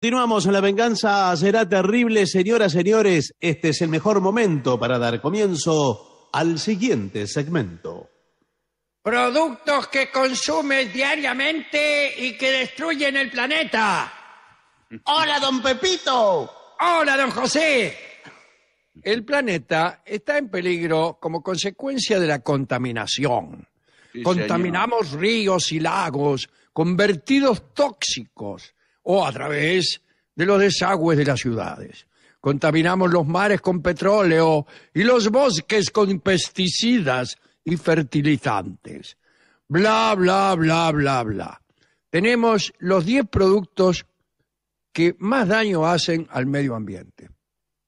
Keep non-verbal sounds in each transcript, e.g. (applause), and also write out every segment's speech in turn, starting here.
Continuamos en la venganza, será terrible, señoras, señores. Este es el mejor momento para dar comienzo al siguiente segmento. Productos que consumes diariamente y que destruyen el planeta. Hola, don Pepito. Hola, don José. El planeta está en peligro como consecuencia de la contaminación. Contaminamos ríos y lagos, convertidos tóxicos o a través de los desagües de las ciudades. Contaminamos los mares con petróleo y los bosques con pesticidas y fertilizantes. Bla, bla, bla, bla, bla. Tenemos los 10 productos que más daño hacen al medio ambiente.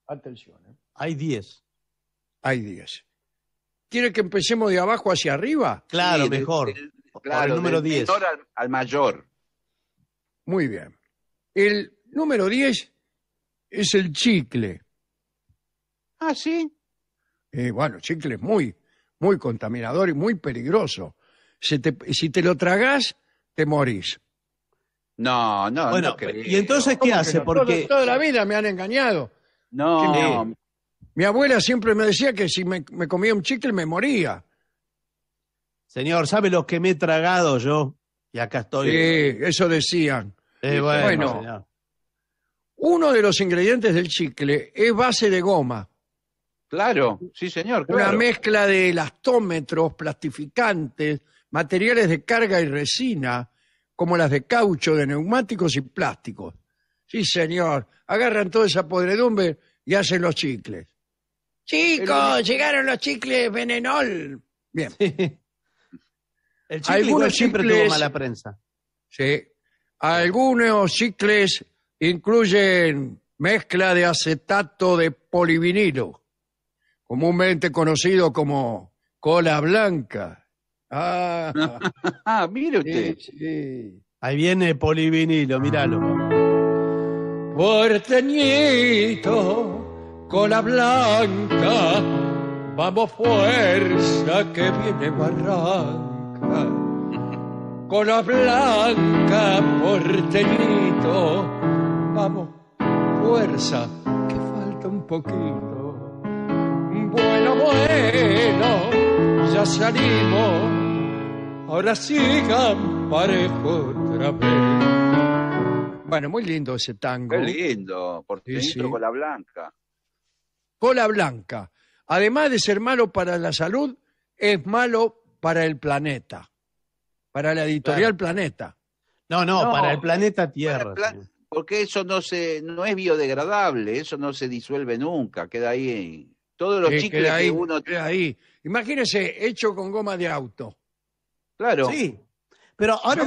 Atención. ¿eh? Hay 10. Hay 10. ¿Quiere que empecemos de abajo hacia arriba? Claro, mejor. claro, el número 10. al mayor. Muy bien. El número 10 es el chicle. Ah, sí. Eh, bueno, chicle es muy, muy contaminador y muy peligroso. Si te, lo tragas, te morís. No, no. Bueno, no ¿y entonces qué hace? Porque toda, la vida me han engañado. No. mi, abuela siempre me decía que si me, me comía un chicle me moría. Señor, ¿sabe lo que me he tragado yo? Y acá estoy. Sí, eso decían. Eh, bueno, uno de los ingredientes del chicle es base de goma. Claro, sí, señor. Una mezcla de elastómetros, plastificantes, materiales de carga y resina, como las de caucho, de neumáticos y plásticos. Sí, señor. Agarran toda esa podredumbre y hacen los chicles. Chicos, llegaron los chicles venenol. Bien. (laughs) El chicle Algunos siempre tuvo mala prensa. Sí. Algunos chicles incluyen mezcla de acetato de polivinilo, comúnmente conocido como cola blanca. Ah, (laughs) ah mire usted. Ahí viene polivinilo, míralo. Porteñito, cola blanca, vamos fuerza que viene barranca cola blanca porteñito. Vamos, fuerza, que falta un poquito. Bueno, bueno, ya salimos. Ahora sigan parejo otra vez. Bueno, muy lindo ese tango. Qué lindo, porque sí, cola blanca. Cola blanca. Además de ser malo para la salud, es malo para el planeta. Para la editorial Planeta. No, no, para el planeta Tierra. porque eso no se, no es biodegradable, eso no se disuelve nunca, queda ahí. Todos los chicles que uno queda ahí. Imagínese, hecho con goma de auto. Claro. Sí. Pero ahora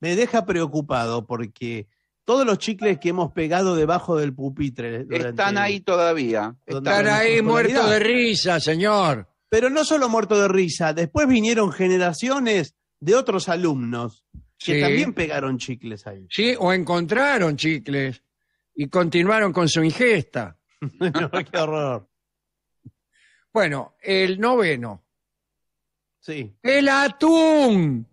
me, deja preocupado porque todos los chicles que hemos pegado debajo del pupitre. están ahí todavía. Están ahí muertos de risa, señor. Pero no solo muerto de risa, después vinieron generaciones de otros alumnos que también pegaron chicles ahí. Sí, o encontraron chicles y continuaron con su ingesta. (laughs) qué horror. Bueno, el noveno. Sí. El atún.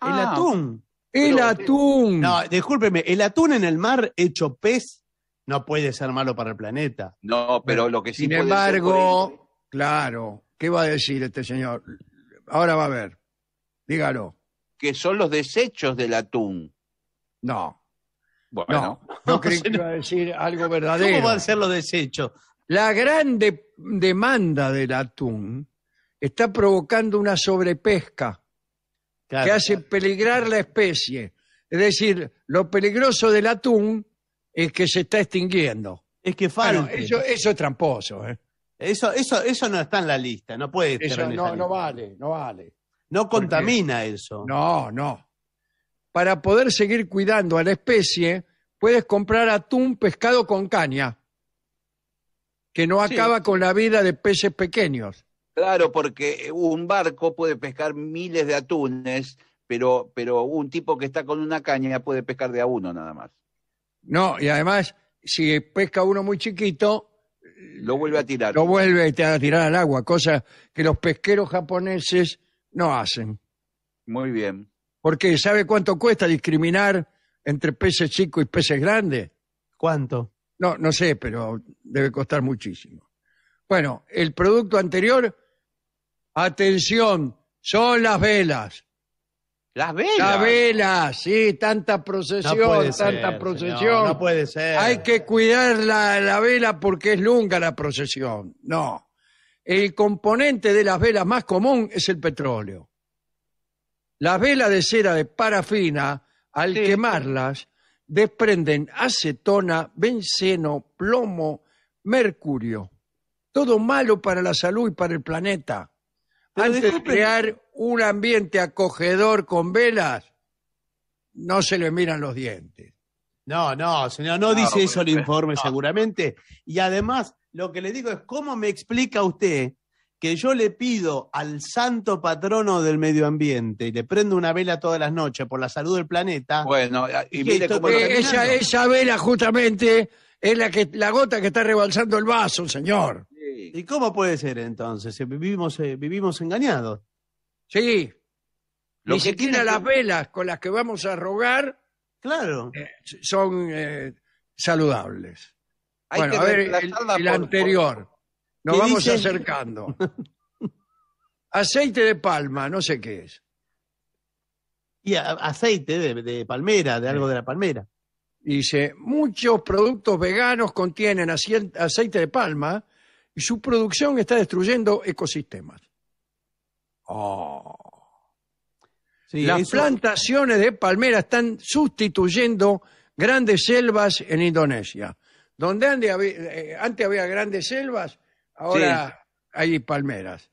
el ah. atún. El atún. No, discúlpeme, el atún en el mar hecho pez no puede ser malo para el planeta. No, pero lo que sí. Sin puede embargo, Claro, ¿qué va a decir este señor? Ahora va a ver, dígalo. Que son los desechos del atún. No. Bueno, no, no que a decir algo verdadero. ¿Cómo van a ser los desechos? La gran demanda del atún está provocando una sobrepesca que hace peligrar la especie. Es decir, lo peligroso del atún es que se está extinguiendo. Es que falta. eso, eso, es tramposo. ¿eh? Eso, eso, no está en la lista, no puede estar no, no vale, no vale. No contamina eso. No, no. Para poder seguir cuidando a la especie, puedes comprar atún pescado con caña, que no acaba con la vida de peces pequeños. Claro, porque eh, un barco puede pescar miles de atunes, pero, pero un tipo que está con una caña puede pescar de a uno nada más. No, y además, si pesca uno muy chiquito, lo vuelve a tirar. Lo vuelve a tirar al agua, cosa que los pesqueros japoneses no hacen. Muy bien. Porque ¿sabe cuánto cuesta discriminar entre peces chicos y peces grandes? ¿Cuánto? No, no sé, pero debe costar muchísimo. Bueno, el producto anterior, atención, son las velas. Las velas. Las velas, sí, tanta procesión, tanta procesión. no puede ser. Hay que cuidar la, vela porque es lunga la procesión. No. El componente de las velas más común es el petróleo. Las velas de cera de parafina, al quemarlas, desprenden acetona, benceno, plomo, mercurio. Todo malo para la salud y para el planeta. Antes un ambiente acogedor con velas, no se le miran los dientes. No, no, señor, no, dice eso el informe seguramente. Y además, lo que le digo es, ¿cómo me explica usted que yo le pido al santo patrono del medio ambiente y le prendo una vela todas las noches por la salud del planeta? Bueno, y mire cómo lo esa, esa vela justamente es la, que, la gota que está rebalsando el vaso, señor. ¿Y cómo puede ser entonces? Vivimos, eh, vivimos engañados. Sí. Lo que siquiera las velas con las que vamos a rogar Claro. Eh, son eh, saludables. bueno, a ver, el, anterior. Nos vamos acercando. (laughs) Aceite de palma, no sé qué es. Y aceite de, palmera, de algo de la palmera. Dice, muchos productos veganos contienen aceite de palma y su producción está destruyendo ecosistemas. Oh. Las plantaciones de palmeras están sustituyendo grandes selvas en Indonesia. Donde eh, antes había grandes selvas, ahora hay palmeras.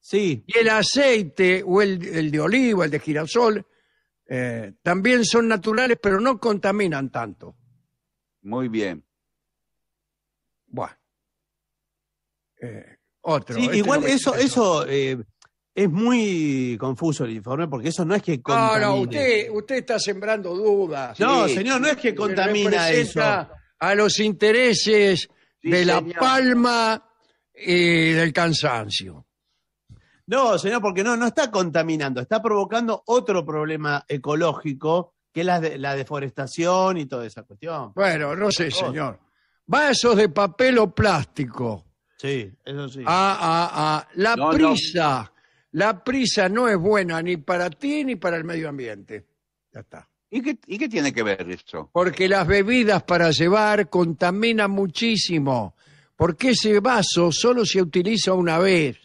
Sí. Y el aceite o el, de oliva, el de girasol, eh, también son naturales, pero no contaminan tanto. Muy bien. Bueno. Eh, otro. Sí, este igual eso, eso es muy confuso el informe porque eso no es que contamine. No, no, usted, usted está sembrando dudas. No, señor, no es que contamina eso. A los intereses de la palma y eh, del cansancio. No, señor, porque no, no está contaminando, está provocando otro problema ecológico que es la, deforestación y toda esa cuestión. Bueno, no sé, señor. Vasos de papel o plástico. Sí, eso sí. A, ah, a, ah, a ah. la prisa. La prisa no es buena ni para ti ni para el medio ambiente. Ya está. ¿Y qué, tiene que ver esto? Porque las bebidas para llevar contaminan muchísimo, porque ese vaso solo se utiliza una vez.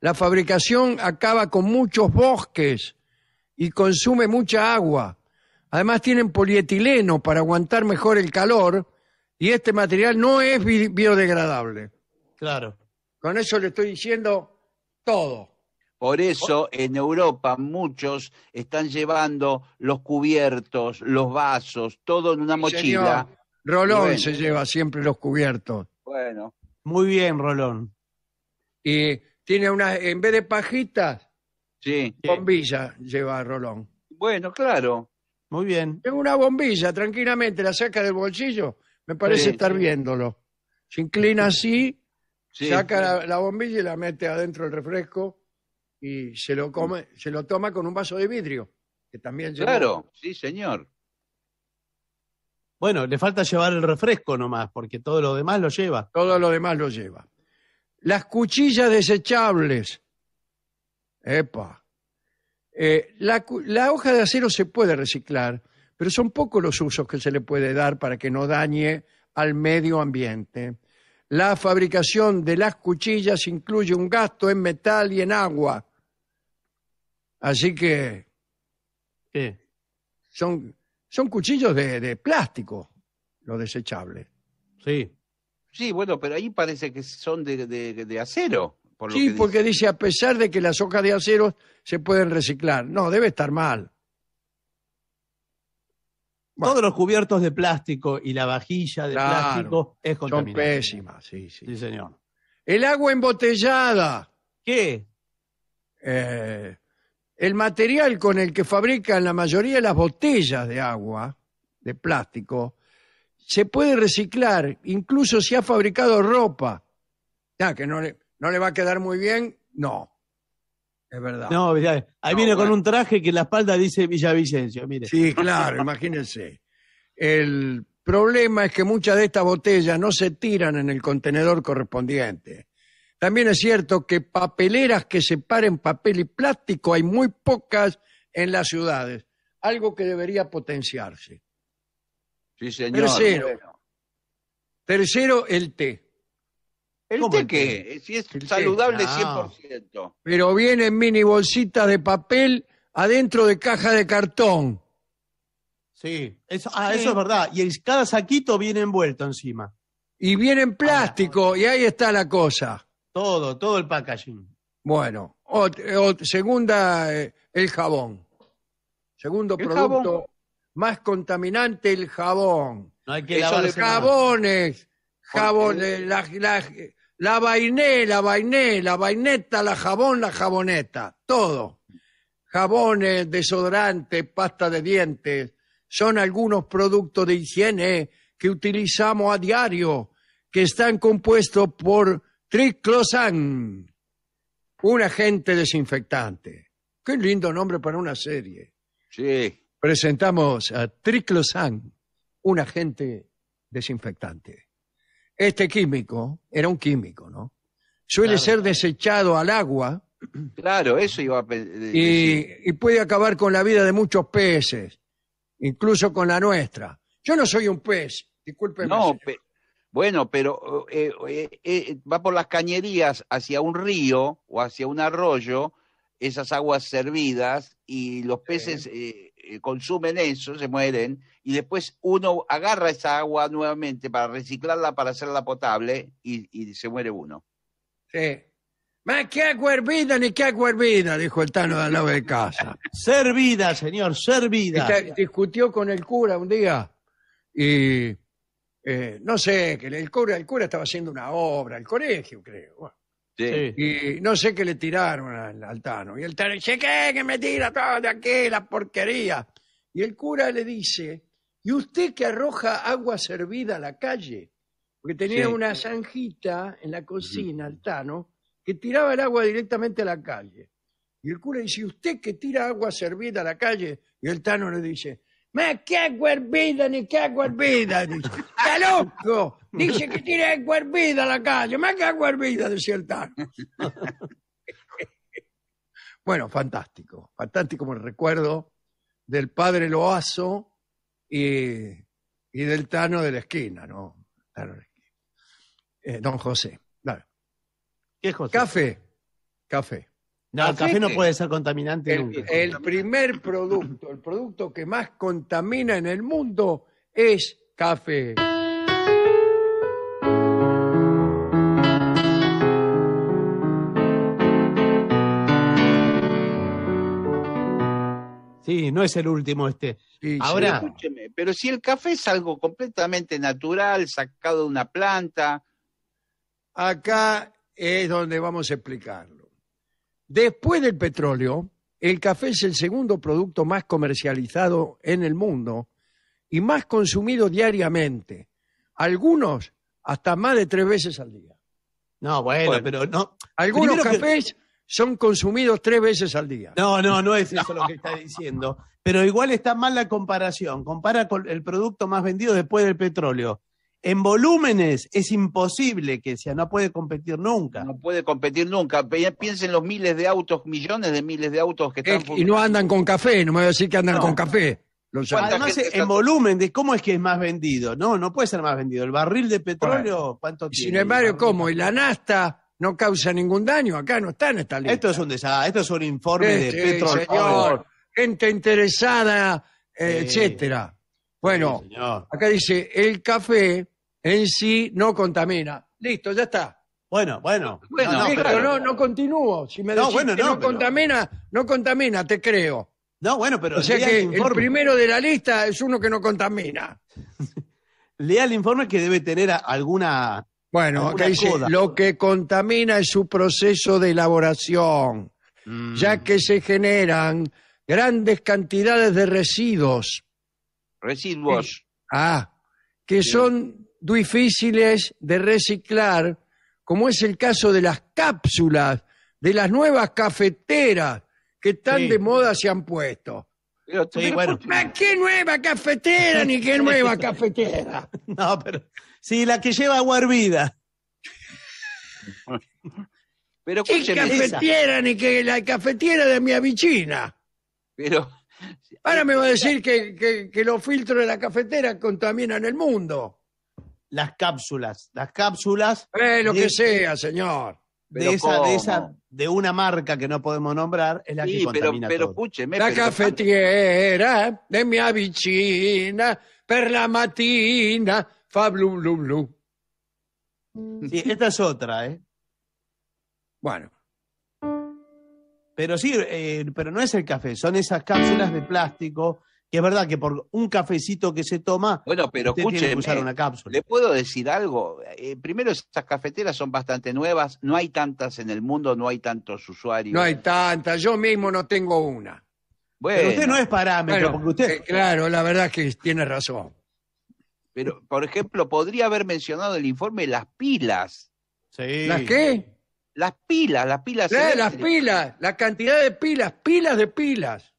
La fabricación acaba con muchos bosques y consume mucha agua. Además tienen polietileno para aguantar mejor el calor y este material no es biodegradable. Claro. Con eso le estoy diciendo todo. Por eso en Europa muchos están llevando los cubiertos, los vasos, todo en una mochila. Rolón se lleva siempre los cubiertos. Bueno. Muy bien, Rolón. Y tiene una, en vez de pajitas, sí. bombilla lleva Rolón. Bueno, claro. Muy bien. Tengo una bombilla, tranquilamente la saca del bolsillo. Me parece estar viéndolo. Se inclina así, saca la, la bombilla y la mete adentro del refresco y se lo come, se lo toma con un vaso de vidrio, que también Claro, sí, señor. Bueno, le falta llevar el refresco nomás, porque todo lo demás lo lleva. Todo lo demás lo lleva. Las cuchillas desechables. Epa. Eh, la, la hoja de acero se puede reciclar, pero son pocos los usos que se le puede dar para que no dañe al medio ambiente. La fabricación de las cuchillas incluye un gasto en metal y en agua. Así que... Son, son cuchillos de, plástico, los desechables. Sí. Sí, bueno, pero ahí parece que son de, acero. sí, porque dice. a pesar de que las hojas de acero se pueden reciclar. No, debe estar mal. Todos los cubiertos de plástico y la vajilla de plástico es contaminante. Son pésimas, sí, sí. Sí, señor. El agua embotellada. ¿Qué? Eh, el material con el que fabrican la mayoría de las botellas de agua, de plástico, se puede reciclar, incluso si ha fabricado ropa. Ya, que no le, no le va a quedar muy bien, no. Es verdad. No, ahí viene con un traje que en la espalda dice Villavicencio, mire. Sí, claro, (laughs) imagínense. El problema es que muchas de estas botellas no se tiran en el contenedor correspondiente. También es cierto que papeleras que separen papel y plástico hay muy pocas en las ciudades, algo que debería potenciarse. Sí, señor. Tercero, el té. ¿El té qué? Eh, si es saludable 100%. Ah. Pero en mini bolsitas de papel adentro de caja de cartón. Sí, eso, ah, eso es verdad. Y cada saquito viene envuelto encima. Y viene en plástico, y ahí está la cosa. Todo, todo el packaging. Bueno, segunda, eh, el jabón. Segundo producto más contaminante, el jabón. hay que Eso de jabones, jabón, la, la, la vainé, la vainé, la vaineta, la jabón, la jaboneta, todo. Jabones, desodorantes, pasta de dientes, son algunos productos de higiene que utilizamos a diario, que están compuestos por Triclosan, un agente desinfectante. Qué lindo nombre para una serie. Sí. Presentamos a Triclosan, un agente desinfectante. Este químico, era un químico, ¿no? Suele ser desechado al agua. Claro, eso iba a y, y puede acabar con la vida de muchos peces, incluso con la nuestra. Yo no soy un pez, discúlpeme. No, bueno, pero oh, eh, oh, eh, eh, va por las cañerías hacia un río o hacia un arroyo, esas aguas servidas, y los peces consumen eso, se mueren, y después uno agarra esa agua nuevamente para reciclarla, para hacerla potable, y, se muere uno. Sí. Más que agua hervida ni que agua hervida, dijo el Tano de la lado de casa. (laughs) servida, señor, servida. discutió con el cura un día y eh, no sé, que el cura, el cura estaba haciendo una obra, el colegio, creo. Y no sé qué le tiraron al, Tano. Y el Tano dice, ¿qué? Que me tira toda de la porquería. Y el cura le dice, ¿y usted que arroja agua servida a la calle? Porque tenía una zanjita en la cocina, el Tano, que tiraba el agua directamente a la calle. Y el cura dice, usted que tira agua servida a la calle? Y el Tano le dice, ¡Me cago vida, ni cago Dice. ¡Está loco! Dice que tiene agua la calle. ¡Me cago vida, Decía el Tano. Bueno, fantástico. Fantástico como el recuerdo del padre Loazo y, del Tano de la esquina, ¿no? Eh, don José. ¿Qué José? Café. Café. No, el café no puede ser contaminante el, nunca. El primer producto, el producto que más contamina en el mundo es café. Sí, no es el último este. Ahora, escúcheme, pero si el café es algo completamente natural, sacado de una planta. Acá es donde vamos a explicarlo. Después del petróleo, el café es el segundo producto más comercializado en el mundo y más consumido diariamente. Algunos hasta más de tres veces al día. No, bueno, pero no. Algunos cafés son consumidos tres veces al día. No, no, no es (laughs) eso lo que está diciendo. Pero igual está mal la comparación. Compara con el producto más vendido después del petróleo. En volúmenes es imposible que sea, no puede competir nunca. No puede competir nunca. Piensen los miles de autos, millones de miles de autos que están. y no andan con café, no me voy a decir que andan con café. en volumen de cómo es que es más vendido. No, no puede ser más vendido. El barril de petróleo, ¿cuánto tiene? Sin embargo, ¿cómo? Y la nasta no causa ningún daño. Acá no está en esta lista. Esto es un Esto es un informe de petróleo. Gente interesada, eh, etcétera. Bueno, acá dice el café en sí no contamina. Listo, ya está. Bueno, bueno. no, no, continúo. Si me no, que no, contamina, no contamina, te creo. No, bueno, pero. O sea que el, primero de la lista es uno que no contamina. (laughs) lea el informe que debe tener alguna. Bueno, lo que contamina es su proceso de elaboración, mm. ya que se generan grandes cantidades de residuos. Residuos. ah, que son difíciles de reciclar, como es el caso de las cápsulas, de las nuevas cafeteras que tan de moda se han puesto. ¿Qué nueva cafetera ni qué nueva cafetera? (laughs) No, pero sí, la que lleva agua hervida. (laughs) pero ¿Qué cafetera ni que la cafetera de mi avicina? Pero ahora me va a decir que los filtros de la cafetera contaminan el mundo las cápsulas. Las cápsulas. Eh, lo que sea, señor. De esa, de esa, de una marca que no podemos nombrar, es la que contamina pero, pero la cafetiera de mi avicina, perla la matina, fa blu blu Sí, esta es otra, ¿eh? Bueno. Pero sí, eh, pero no es el café, son esas cápsulas de plástico y es verdad que por un cafecito que se toma, bueno, pero usted tiene que usar una cápsula. ¿Le puedo decir algo? Eh, primero, esas cafeteras son bastante nuevas, no hay tantas en el mundo, no hay tantos usuarios. No hay tantas, yo mismo no tengo una. pero usted no es parámetro, porque usted... Eh, claro, la verdad es que tiene razón. Pero, por ejemplo, podría haber mencionado el informe las pilas. Sí. ¿Las qué? Las pilas, las pilas. Sí, eh, las pilas, la cantidad de pilas, pilas de pilas.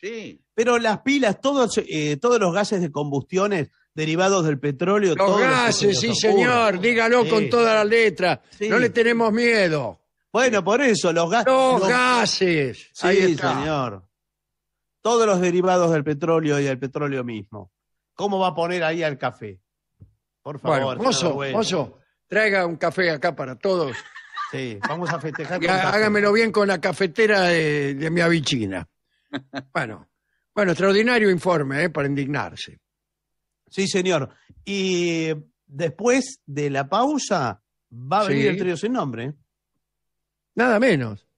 Sí. Pero las pilas, todos, eh, todos los gases de combustiones derivados del petróleo. Los gases, sí señor, dígalo con toda la letra. No le tenemos miedo. Bueno, por eso, los gases. Los, gases. Sí, señor. Todos los derivados del petróleo y el petróleo mismo. ¿Cómo va a poner ahí al café? Por favor. mozo, traiga un café acá para todos. Sí, vamos a festejar. hágamelo bien con la cafetera de, de mi avichina. Bueno, bueno, extraordinario informe, ¿eh? para indignarse. Sí, señor. Y después de la pausa va a venir el trío sin nombre. Nada menos.